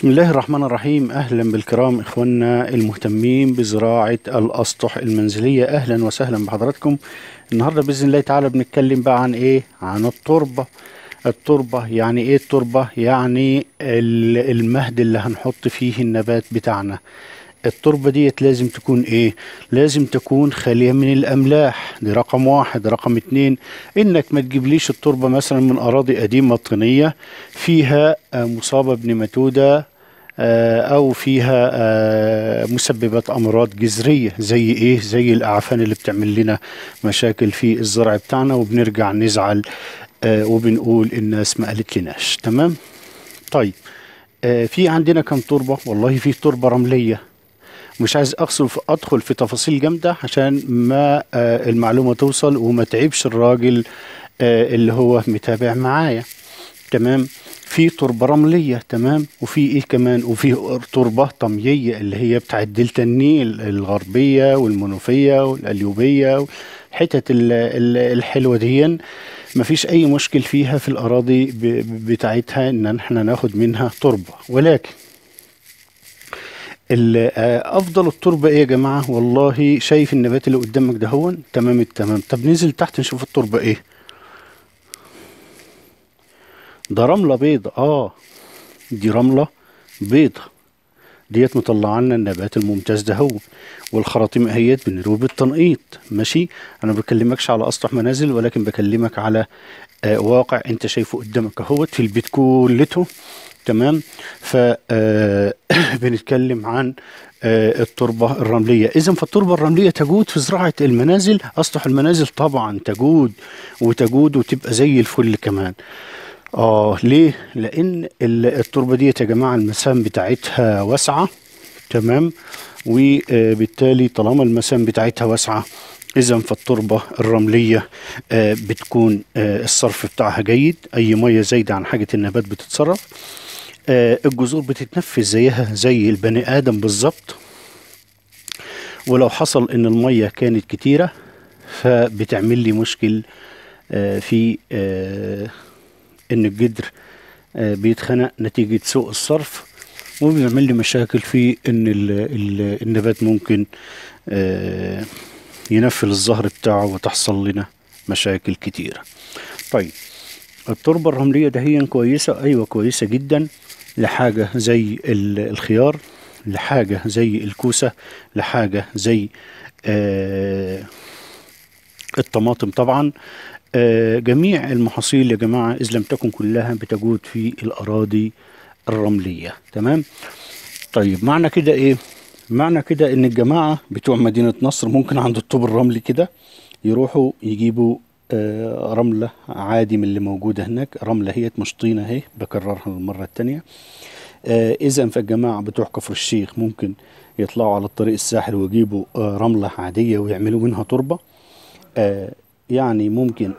بسم الله الرحمن الرحيم أهلا بالكرام إخواننا المهتمين بزراعة الأسطح المنزلية أهلا وسهلا بحضراتكم النهاردة بإذن الله تعالى بنتكلم بقى عن إيه عن التربة التربة يعني إيه التربة يعني المهد اللي هنحط فيه النبات بتاعنا التربة ديت لازم تكون ايه لازم تكون خالية من الاملاح دي رقم واحد رقم اتنين انك ما تجيبليش التربة مثلا من اراضي قديمة طينية فيها آه، مصابة بنماتودة آه، او فيها آه، مسببات امراض جذريه زي ايه زي الاعفان اللي بتعمل لنا مشاكل في الزرع بتاعنا وبنرجع نزعل وبنقول الناس ما قالت لناش تمام طيب في عندنا كم تربه والله في تربه رمليه مش عايز ادخل في تفاصيل جامده عشان ما آه، المعلومه توصل وما تعيبش الراجل آه، اللي هو متابع معايا تمام في تربه رمليه تمام وفي ايه كمان وفي تربه طمييه اللي هي بتاعت دلتا النيل الغربيه والمنوفيه والاليوبيه الحتت الحلوه دي مفيش اي مشكل فيها في الاراضي بتاعتها ان احنا ناخد منها تربه ولكن آه، افضل التربه ايه يا جماعه والله شايف النبات اللي قدامك ده هو تمام التمام طب ننزل تحت نشوف التربه ايه ده رمله بيضه اه دي رمله بيضه ديت مطلع لنا النبات الممتاز ده هو والخراطيم اهيت بنروي بالتنقيط ماشي انا بكلمكش على اسطح منازل ولكن بكلمك على آه واقع انت شايفه قدامك اهوت في البيت كلته تمام ف آه، بنتكلم عن آه، التربة الرملية إذا فالتربة الرملية تجود في زراعة المنازل أسطح المنازل طبعا تجود وتجود وتبقى زي الفل كمان آه ليه؟ لأن التربة دي يا جماعة المسام بتاعتها واسعة تمام وبالتالي آه، طالما المسام بتاعتها واسعة إذا فالتربة الرملية بتكون الصرف بتاعها جيد أي مية زايدة عن حاجة النبات بتتصرف آه، الجذور بتتنفس زيها زي البني ادم بالظبط ولو حصل ان الميه كانت كتيره فبتعمل لي مشكل آه، في آه، ان الجدر بيتخنق نتيجه سوء الصرف وبيعمل لي مشاكل في ان النبات ممكن ينفل الزهر بتاعه وتحصل لنا مشاكل كتيرة طيب التربة الرملية دهيا كويسة أيوة كويسة جدا لحاجة زي الخيار لحاجة زي الكوسة لحاجة زي آه الطماطم طبعا آه جميع المحاصيل يا جماعة إذ لم تكن كلها بتجود في الأراضي الرملية تمام طيب معنى كده إيه معنى كده إن الجماعة بتوع مدينة نصر ممكن عند الطوب الرملي كده يروحوا يجيبوا آه، رملة عادي من اللي موجودة هناك رملة هي مش طينة اهي بكررها للمرة التانية آه، إذا فالجماعة بتوع كفر الشيخ ممكن يطلعوا على الطريق الساحل ويجيبوا آه، رملة عادية ويعملوا منها تربة يعني ممكن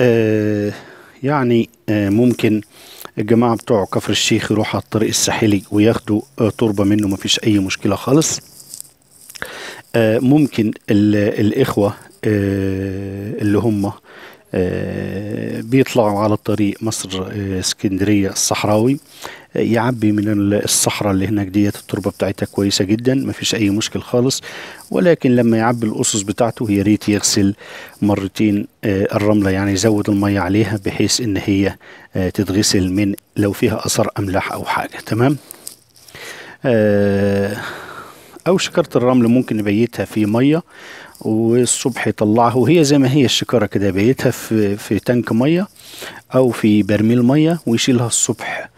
آه يعني آه، ممكن الجماعة بتوع كفر الشيخ يروحوا على الطريق الساحلي وياخدوا آه، تربة منه مفيش أي مشكلة خالص آه، ممكن الإخوة اللي هم بيطلعوا على الطريق مصر اسكندرية الصحراوي يعبي من الصحراء اللي هناك ديت التربه بتاعتها كويسه جدا ما فيش اي مشكل خالص ولكن لما يعبي الاسس بتاعته يا ريت يغسل مرتين آه، الرمله يعني يزود الميه عليها بحيث ان هي آه، تتغسل من لو فيها اثار املاح او حاجه تمام آه، او شكاره الرمل ممكن نبيتها في ميه والصبح يطلعها وهي زي ما هي الشكاره كده بيتها في في تانك ميه او في برميل ميه ويشيلها الصبح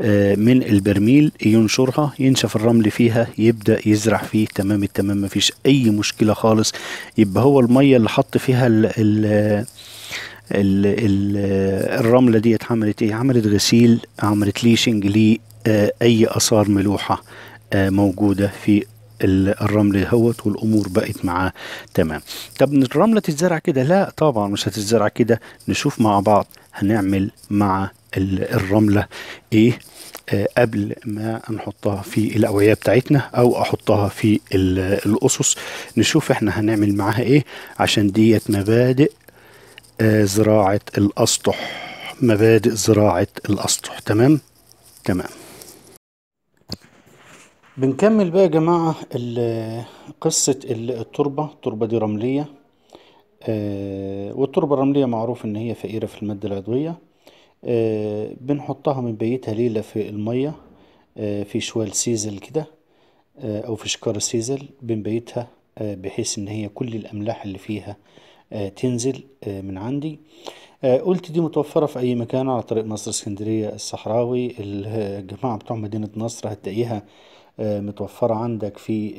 آه، من البرميل ينشرها ينشف الرمل فيها يبدا يزرع فيه تمام التمام مفيش اي مشكله خالص يبقى هو الميه اللي حط فيها الـ الـ الـ الـ الرمله ديت عملت ايه عملت غسيل عملت ليشنج لي آه، اي اثار ملوحه آه، موجوده في الرمل هوت والامور بقت معاه تمام طب الرمله تتزرع كده لا طبعا مش هتتزرع كده نشوف مع بعض هنعمل مع الرمله ايه آه، قبل ما نحطها في الاوعيه بتاعتنا او احطها في الاسس نشوف احنا هنعمل معاها ايه عشان ديت مبادئ آه، زراعه الاسطح مبادئ زراعه الاسطح تمام تمام بنكمل بقى يا جماعه قصه التربه التربه دي رمليه آه، والتربه الرمليه معروف ان هي فقيره في الماده العضويه آه، بنحطها من بيتها ليلة في المية آه، في شوال سيزل كده آه، أو في شكار سيزل بنبيتها بحيث إن هي كل الأملاح اللي فيها تنزل من عندي قلت دي متوفرة في أي مكان على طريق مصر اسكندرية الصحراوي الجماعة بتوع مدينة نصر هتلاقيها متوفرة عندك في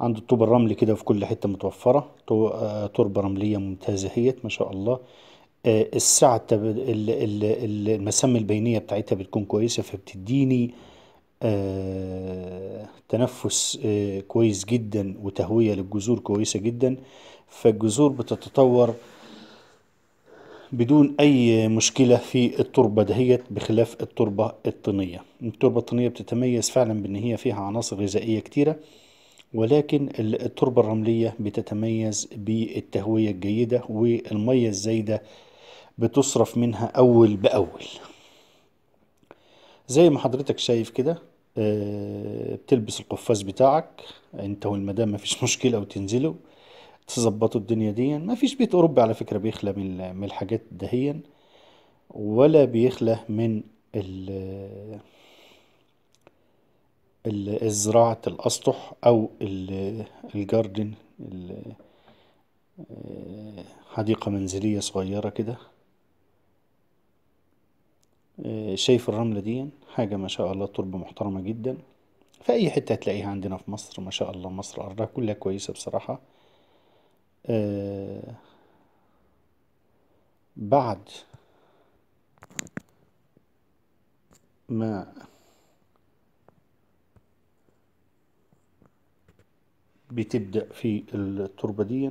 عند الطوب الرملي كده في كل حتة متوفرة تربة رملية ممتازة هيت ما شاء الله السعه المسام البينيه بتاعتها بتكون كويسه فبتديني آه، تنفس آه، كويس جدا وتهويه للجذور كويسه جدا فالجذور بتتطور بدون اي مشكله في التربه دهيت بخلاف التربه الطينيه التربه الطينيه بتتميز فعلا بان هي فيها عناصر غذائيه كتيره ولكن التربه الرمليه بتتميز بالتهويه الجيده والميه الزايده بتصرف منها أول بأول زي ما حضرتك شايف كده آه، بتلبس القفاز بتاعك انت والمدام مفيش مشكلة وتنزلوا تظبطوا الدنيا دي مفيش بيت أوروبي على فكرة بيخلى من الحاجات دهيا ولا بيخلى من ال زراعة الأسطح أو الجاردن آه، حديقة منزلية صغيرة كده آه، شايف الرملة دي حاجة ما شاء الله تربة محترمة جدا في أي حتة هتلاقيها عندنا في مصر ما شاء الله مصر أرضها كلها كويسة بصراحة آه، بعد ما بتبدأ في التربة دي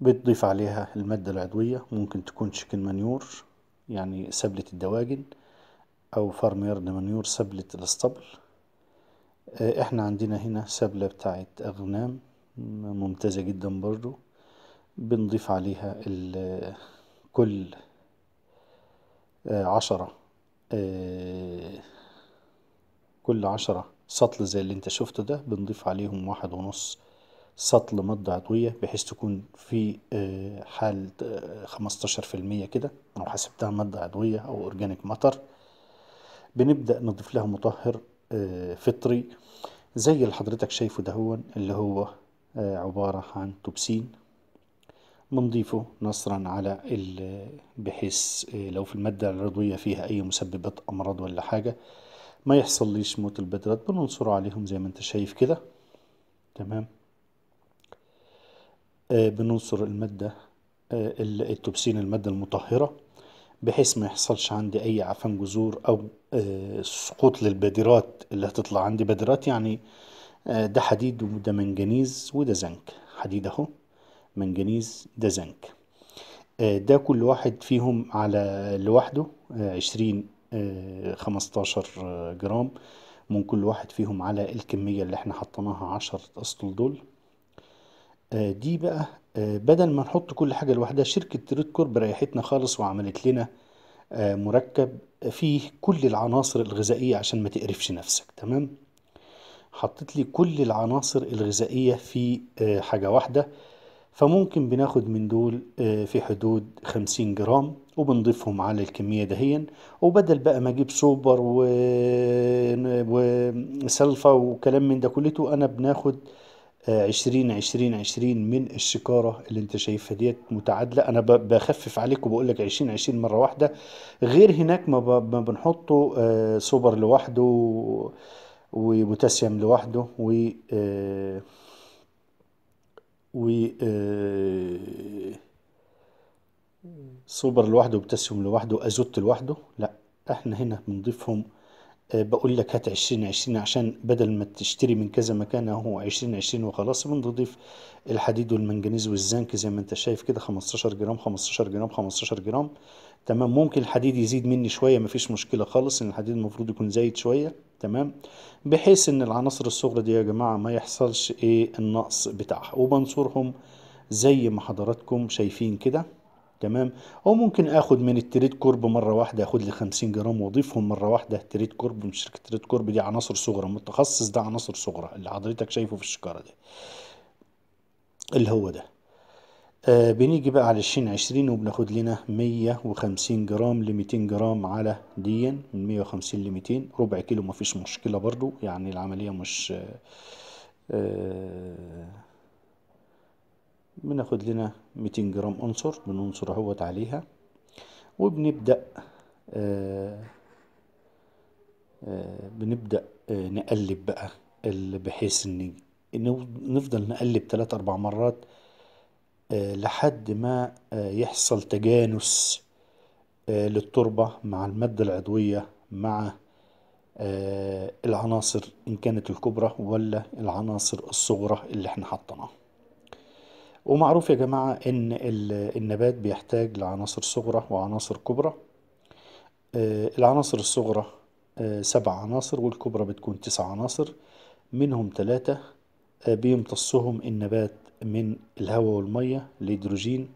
بتضيف عليها المادة العضوية ممكن تكون شكل مانيور يعني سبلة الدواجن أو فارم يارد سبلة الاسطبل آه، احنا عندنا هنا سبلة بتاعت أغنام ممتازة جدا برضو بنضيف عليها كل آه، عشرة آه، كل عشرة سطل زي اللي انت شفته ده بنضيف عليهم واحد ونص سطل مادة عضوية بحيث تكون في آه، حال 15% آه، كده لو حسبتها مادة عضوية أو أورجانيك مطر بنبدأ نضيف لها مطهر آه، فطري زي اللي حضرتك شايفه دهون اللي هو عبارة عن توبسين بنضيفه نصرا على بحيث لو في المادة العضوية فيها أي مسببات أمراض ولا حاجة ما يحصل ليش موت البدرات بننصره عليهم زي ما انت شايف كده تمام آه، بننصر المادة آه، التوبسين المادة المطهرة بحيث ما يحصلش عندي اي عفن جذور او آه، سقوط للبادرات اللي هتطلع عندي بادرات يعني ده حديد وده منجنيز وده زنك حديد اهو منجنيز ده زنك ده كل واحد فيهم على لوحده عشرين خمستاشر جرام من كل واحد فيهم على الكمية اللي احنا حطيناها عشر اسطول دول آه، دي بقى آه، بدل ما نحط كل حاجة لوحدها شركة ريد كورب ريحتنا خالص وعملت لنا آه، مركب فيه كل العناصر الغذائية عشان ما تقرفش نفسك تمام حطت لي كل العناصر الغذائية في حاجة واحدة فممكن بناخد من دول في حدود 50 جرام وبنضيفهم على الكمية دهيا وبدل بقى ما اجيب سوبر و... وسلفة وكلام من ده كلته انا بناخد عشرين عشرين عشرين من الشكارة اللي انت شايفها ديت متعادلة انا بخفف عليك وبقول لك عشرين عشرين مرة واحدة غير هناك ما, ما بنحطه آه، آه، آه، سوبر لوحده وبوتاسيوم لوحده و و سوبر لوحده وبوتاسيوم لوحده ازوت لوحده لا احنا هنا بنضيفهم آه، بقول لك هات عشرين عشرين عشان بدل ما تشتري من كذا مكان اهو عشرين عشرين وخلاص بنضيف الحديد والمنجنيز والزنك زي ما انت شايف كده 15 جرام 15 جرام 15 جرام تمام ممكن الحديد يزيد مني شوية مفيش مشكلة خالص ان الحديد المفروض يكون زايد شوية تمام بحيث ان العناصر الصغرى دي يا جماعة ما يحصلش ايه النقص بتاعها وبنصورهم زي ما حضراتكم شايفين كده تمام او ممكن اخد من التريد كورب مره واحده اخد لي 50 جرام واضيفهم مره واحده تريد كورب من شركه تريد كورب دي عناصر صغرى متخصص ده عناصر صغرى اللي حضرتك شايفه في الشكاره دي اللي هو ده آه بنيجي بقى على الشين عشرين وبناخد لنا مية وخمسين جرام لميتين جرام على ديا من مية وخمسين لميتين ربع كيلو مفيش مشكلة برضو يعني العملية مش آه آه بناخد لنا 200 جرام عنصر بننصر اهوت عليها وبنبدأ آآ آه، آآ آه، بنبدأ آآ آه، نقلب بقى بحيث ان نفضل نقلب 3 4 مرات لحد ما يحصل تجانس للتربة مع المادة العضوية مع العناصر إن كانت الكبرى ولا العناصر الصغرى اللي احنا حطيناها ومعروف يا جماعة ان النبات بيحتاج لعناصر صغرى وعناصر كبرى آه، العناصر الصغرى آه، سبع عناصر والكبرى بتكون تسع عناصر منهم ثلاثة آه، بيمتصهم النبات من الهواء والمية الهيدروجين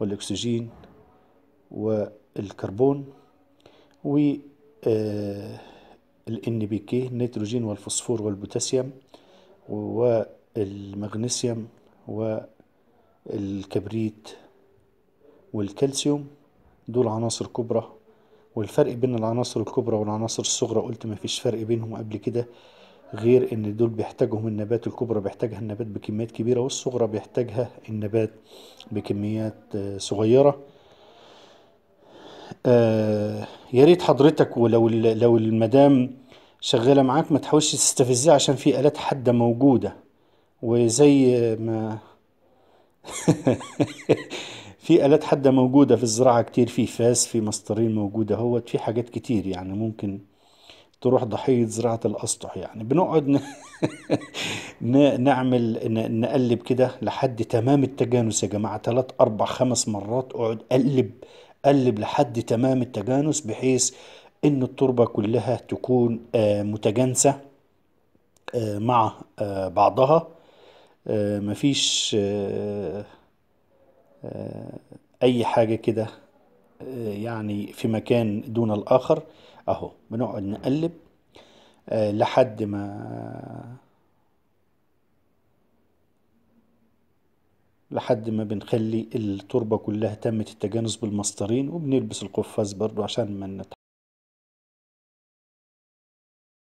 والأكسجين والكربون و ال بي النيتروجين والفوسفور والبوتاسيوم والمغنيسيوم و الكبريت والكالسيوم دول عناصر كبرى والفرق بين العناصر الكبرى والعناصر الصغرى قلت مفيش فرق بينهم قبل كده غير ان دول بيحتاجهم النبات الكبرى بيحتاجها النبات بكميات كبيرة والصغرى بيحتاجها النبات بكميات آه، صغيرة آه يا ريت حضرتك ولو لو المدام شغالة معاك ما تحاولش تستفزها عشان في آلات حادة موجودة وزي ما في آلات حادة موجودة في الزراعة كتير في فاس في مسطرين موجودة هوت في حاجات كتير يعني ممكن تروح ضحية زراعة الأسطح يعني بنقعد نعمل نقلب كده لحد تمام التجانس يا جماعة ثلاث أربع خمس مرات اقعد قلب قلب لحد تمام التجانس بحيث إن التربة كلها تكون آه، متجانسة آه، مع آه، بعضها آه، مفيش آه، آه، اي حاجة كده يعني في مكان دون الاخر اهو بنقعد نقلب لحد ما لحد ما بنخلي التربة كلها تمت التجانس بالمسطرين وبنلبس القفاز برضو عشان ما